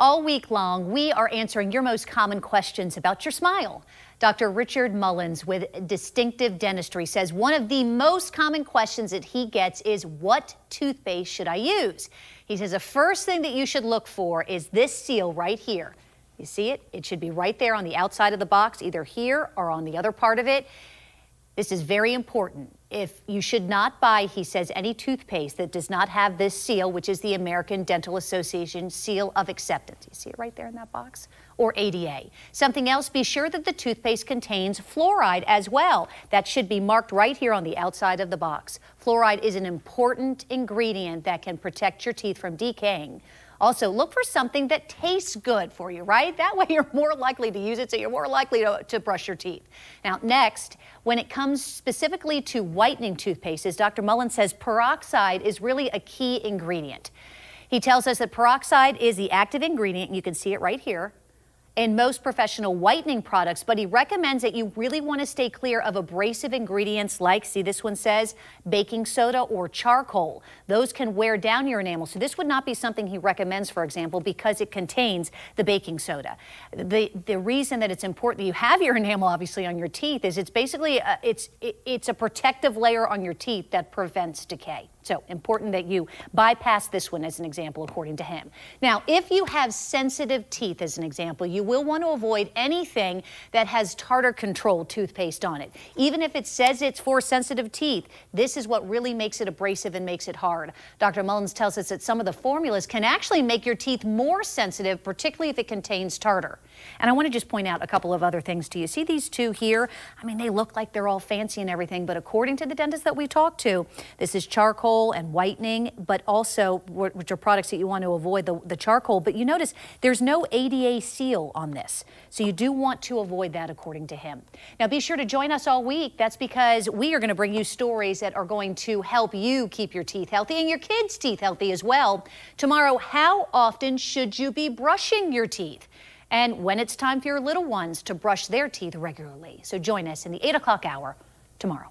All week long, we are answering your most common questions about your smile. Dr. Richard Mullins with Distinctive Dentistry says one of the most common questions that he gets is what toothpaste should I use? He says the first thing that you should look for is this seal right here. You see it? It should be right there on the outside of the box, either here or on the other part of it. This is very important if you should not buy, he says, any toothpaste that does not have this seal, which is the American Dental Association seal of acceptance. You see it right there in that box? Or ADA. Something else, be sure that the toothpaste contains fluoride as well. That should be marked right here on the outside of the box. Fluoride is an important ingredient that can protect your teeth from decaying. Also, look for something that tastes good for you, right? That way you're more likely to use it, so you're more likely to, to brush your teeth. Now, next, when it comes specifically to whitening toothpastes, Dr. Mullen says peroxide is really a key ingredient. He tells us that peroxide is the active ingredient. You can see it right here in most professional whitening products, but he recommends that you really want to stay clear of abrasive ingredients like, see, this one says baking soda or charcoal. Those can wear down your enamel. So this would not be something he recommends, for example, because it contains the baking soda. The, the reason that it's important that you have your enamel, obviously, on your teeth is it's basically, a, uh, it's, it, it's a protective layer on your teeth that prevents decay. So important that you bypass this one as an example, according to him. Now, if you have sensitive teeth, as an example, you will want to avoid anything that has tartar control toothpaste on it. Even if it says it's for sensitive teeth, this is what really makes it abrasive and makes it hard. Dr. Mullins tells us that some of the formulas can actually make your teeth more sensitive, particularly if it contains tartar. And I want to just point out a couple of other things to you. See these two here? I mean, they look like they're all fancy and everything, but according to the dentist that we talked to, this is charcoal and whitening, but also, which are products that you want to avoid, the, the charcoal. But you notice there's no ADA seal on this. So you do want to avoid that, according to him. Now, be sure to join us all week. That's because we are going to bring you stories that are going to help you keep your teeth healthy and your kids' teeth healthy as well. Tomorrow, how often should you be brushing your teeth? And when it's time for your little ones to brush their teeth regularly. So join us in the 8 o'clock hour tomorrow.